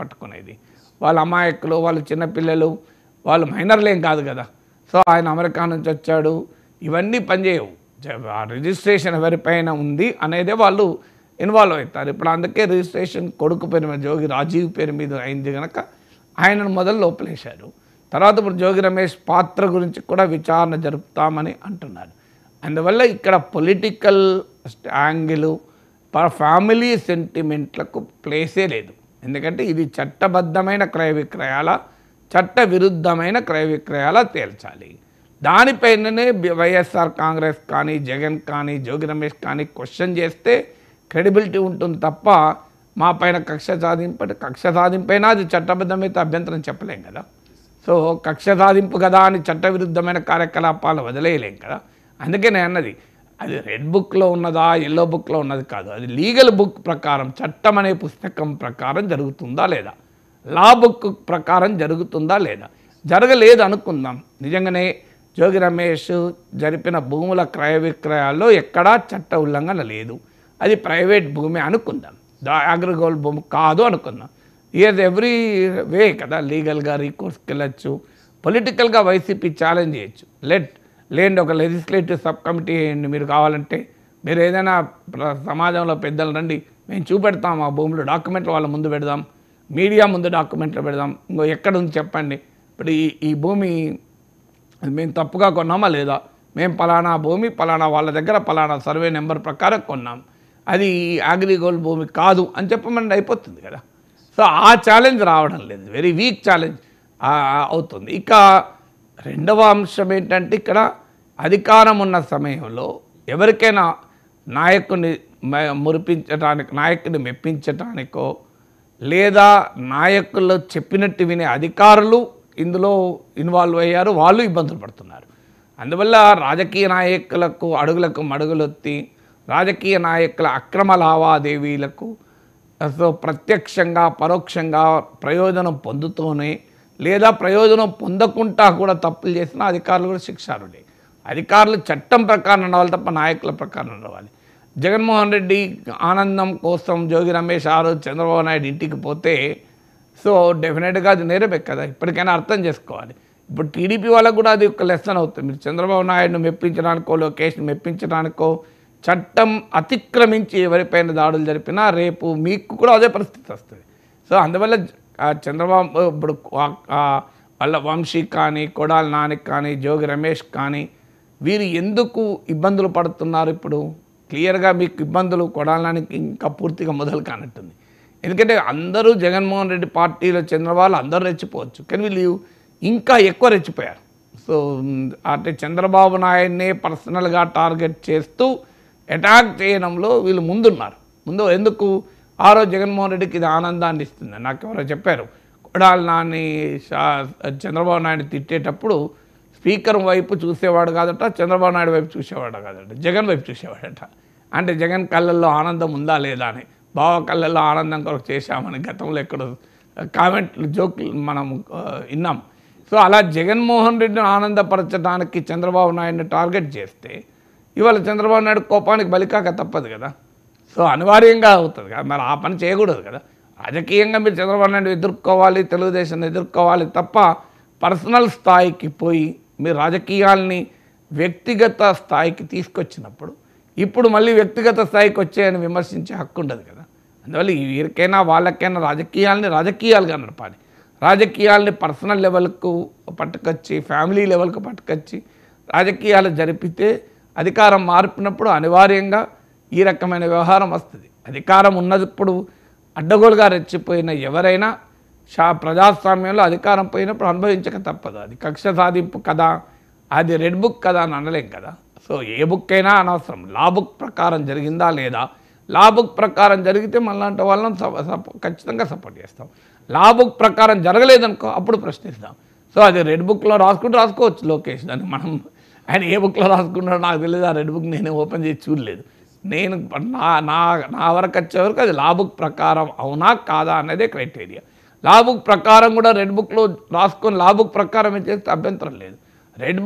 పట్టుకునేది వాళ్ళ అమాయకులు వాళ్ళ చిన్నపిల్లలు వాళ్ళు మైనర్లేం కాదు కదా సో ఆయన అమెరికా నుంచి వచ్చాడు ఇవన్నీ పనిచేయవు రిజిస్ట్రేషన్ ఎవరిపైన ఉంది అనేదే వాళ్ళు ఇన్వాల్వ్ అవుతారు ఇప్పుడు అందుకే రిజిస్ట్రేషన్ కొడుకు పేరు మీద జోగి రాజీవ్ పేరు మీద అయింది కనుక ఆయనను మొదలు లోపలేశారు తర్వాత ఇప్పుడు జోగి రమేష్ పాత్ర గురించి కూడా విచారణ జరుపుతామని అంటున్నారు అందువల్ల ఇక్కడ పొలిటికల్ యాంగిల్ ఫ్యామిలీ సెంటిమెంట్లకు ప్లేసే లేదు ఎందుకంటే ఇది చట్టబద్ధమైన క్రయ విక్రయాల చట్ట విరుద్ధమైన క్రయ విక్రయాల తేల్చాలి దానిపైననే వైఎస్ఆర్ కాంగ్రెస్ కానీ జగన్ కానీ జోగి రమేష్ కానీ క్వశ్చన్ చేస్తే క్రెడిబిలిటీ ఉంటుంది తప్ప మా పైన కక్ష సాధింపు కక్ష సాధింపైనా అది చట్టబద్ధమైతే అభ్యంతరం చెప్పలేం కదా సో కక్ష సాధింపు కదా అని చట్టవిరుద్ధమైన కార్యకలాపాలు వదిలేయలేం కదా అందుకే నేను అన్నది అది రెడ్ బుక్లో ఉన్నదా ఎల్లో బుక్లో ఉన్నది కాదు అది లీగల్ బుక్ ప్రకారం చట్టం అనే పుస్తకం ప్రకారం జరుగుతుందా లేదా లా బుక్ ప్రకారం జరుగుతుందా లేదా జరగలేదు అనుకుందాం నిజంగానే జోగి రమేష్ జరిపిన భూముల క్రయ విక్రయాల్లో ఎక్కడా చట్ట ఉల్లంఘన లేదు అది ప్రైవేట్ భూమి అనుకుందాం దా అగ్రిగోల్డ్ భూమి కాదు అనుకుందాం ఈజ్ ఎవ్రీ వే కదా లీగల్గా రీకోర్స్కి వెళ్ళచ్చు పొలిటికల్గా వైసీపీ ఛాలెంజ్ చేయొచ్చు లెట్ లేండి ఒక లెజిస్లేటివ్ సబ్ కమిటీ వేయండి మీరు కావాలంటే మీరు ఏదైనా సమాజంలో పెద్దలు రండి మేము చూపెడతాం ఆ భూములు డాక్యుమెంట్లు వాళ్ళ ముందు పెడదాం మీడియా ముందు డాక్యుమెంట్లు పెడదాం ఇంకో ఎక్కడ ఉంది చెప్పండి ఇప్పుడు ఈ ఈ భూమి మేము తప్పుగా కొన్నామా లేదా మేము పలానా భూమి పలానా వాళ్ళ దగ్గర పలానా సర్వే నెంబర్ ప్రకారం కొన్నాం అది అగ్రిగోల్డ్ భూమి కాదు అని చెప్పమండి అయిపోతుంది కదా సో ఆ ఛాలెంజ్ రావడం లేదు వెరీ వీక్ ఛాలెంజ్ అవుతుంది ఇక రెండవ అంశం ఏంటంటే ఇక్కడ అధికారం ఉన్న సమయంలో ఎవరికైనా నాయకుని మురిపించడానికి నాయకుని మెప్పించటానికో లేదా నాయకులు చెప్పినట్టు వినే అధికారులు ఇందులో ఇన్వాల్వ్ అయ్యారు వాళ్ళు ఇబ్బందులు పడుతున్నారు అందువల్ల రాజకీయ నాయకులకు అడుగులకు మడుగులొత్తి రాజకీయ నాయకుల అక్రమ లావాదేవీలకు ప్రత్యక్షంగా పరోక్షంగా ప్రయోజనం పొందుతూనే లేదా ప్రయోజనం పొందకుండా కూడా తప్పులు చేసిన అధికారులు కూడా శిక్షారుడే అధికారులు చట్టం ప్రకారం ఉండవాలి తప్ప నాయకుల ప్రకారం ఉండవాలి జగన్మోహన్ రెడ్డి ఆనందం కోసం జోగి రమేష్ ఆరు చంద్రబాబు నాయుడు ఇంటికి పోతే సో డెఫినెట్గా అది నేరమే కదా ఇప్పటికైనా అర్థం చేసుకోవాలి ఇప్పుడు టీడీపీ వాళ్ళకు కూడా అది ఒక లెసన్ అవుతుంది మీరు చంద్రబాబు నాయుడును మెప్పించడానికో లోకేష్ మెప్పించడానికో చట్టం అతిక్రమించి ఎవరిపైన దాడులు జరిపినా రేపు మీకు కూడా అదే పరిస్థితి వస్తుంది సో అందువల్ల చంద్రబాబు ఇప్పుడు వాళ్ళ వంశీ కానీ కొడాల నానికి కానీ జోగి రమేష్ కానీ వీరు ఎందుకు ఇబ్బందులు పడుతున్నారు ఇప్పుడు క్లియర్గా మీకు ఇబ్బందులు కొడాల నానికి ఇంకా పూర్తిగా మొదలు కానట్టుంది ఎందుకంటే అందరూ జగన్మోహన్ రెడ్డి పార్టీలో చంద్రబాబు అందరూ రెచ్చిపోవచ్చు కానీ వీళ్ళు ఇంకా ఎక్కువ రెచ్చిపోయారు సో అంటే చంద్రబాబు నాయుడినే పర్సనల్గా టార్గెట్ చేస్తూ అటాక్ చేయడంలో వీళ్ళు ముందున్నారు ముందు ఎందుకు ఆ రోజు జగన్మోహన్ రెడ్డికి ఇది ఆనందాన్ని ఇస్తుంది నాకు ఎవరో చెప్పారు కొడాల నాని చంద్రబాబు నాయుడు తిట్టేటప్పుడు స్పీకర్ వైపు చూసేవాడు కాదట చంద్రబాబు నాయుడు వైపు చూసేవాడు కాదట జగన్ వైపు చూసేవాడట అంటే జగన్ కళ్ళల్లో ఆనందం ఉందా లేదా అని బావ కళ్ళల్లో ఆనందం కొరకు చేశామని గతంలో ఎక్కడో కామెంట్లు జోక్లు మనం విన్నాం సో అలా జగన్మోహన్ రెడ్డిని ఆనందపరచడానికి చంద్రబాబు నాయుడిని టార్గెట్ చేస్తే ఇవాళ చంద్రబాబు నాయుడు కోపానికి బలికాక తప్పదు కదా సో అనివార్యంగా అవుతుంది కదా మరి ఆ పని చేయకూడదు కదా రాజకీయంగా మీరు చంద్రబాబు నాయుడు ఎదుర్కోవాలి తెలుగుదేశాన్ని ఎదుర్కోవాలి తప్ప పర్సనల్ స్థాయికి పోయి మీరు రాజకీయాల్ని వ్యక్తిగత స్థాయికి తీసుకొచ్చినప్పుడు ఇప్పుడు మళ్ళీ వ్యక్తిగత స్థాయికి వచ్చాయని విమర్శించే హక్కు ఉండదు కదా అందువల్ల వీరికైనా వాళ్ళకైనా రాజకీయాలని రాజకీయాలుగా నడపాలి రాజకీయాలని పర్సనల్ లెవెల్కు పట్టుకొచ్చి ఫ్యామిలీ లెవెల్కు పట్టుకొచ్చి రాజకీయాలు జరిపితే అధికారం మార్పినప్పుడు అనివార్యంగా ఈ రకమైన వ్యవహారం వస్తుంది అధికారం ఉన్నప్పుడు అడ్డగోలుగా రెచ్చిపోయిన ఎవరైనా షా ప్రజాస్వామ్యంలో అధికారం పోయినప్పుడు అనుభవించక తప్పదు అది కక్ష సాధింపు కదా అది రెడ్ బుక్ కదా అని అనలేం కదా సో ఏ బుక్ అయినా అనవసరం లా బుక్ ప్రకారం జరిగిందా లేదా లా బుక్ ప్రకారం జరిగితే మనలాంటి వాళ్ళని ఖచ్చితంగా సపోర్ట్ చేస్తాం లా బుక్ ప్రకారం జరగలేదనుకో అప్పుడు ప్రశ్నిస్తాం సో అది రెడ్ బుక్లో రాసుకుంటూ రాసుకోవచ్చు లోకేష్ దాన్ని మనం ఆయన ఏ బుక్లో రాసుకుంటాడో నాకు తెలియదు ఆ రెడ్ బుక్ నేను ఓపెన్ చేసి చూడలేదు నేను నా నా నా వరకు వచ్చేవరకు అది బుక్ ప్రకారం అవునా కాదా అనేదే క్రైటీరియా బుక్ ప్రకారం కూడా రెడ్ బుక్లో రాసుకొని బుక్ ప్రకారం ఇచ్చేస్తే అభ్యంతరం లేదు రెడ్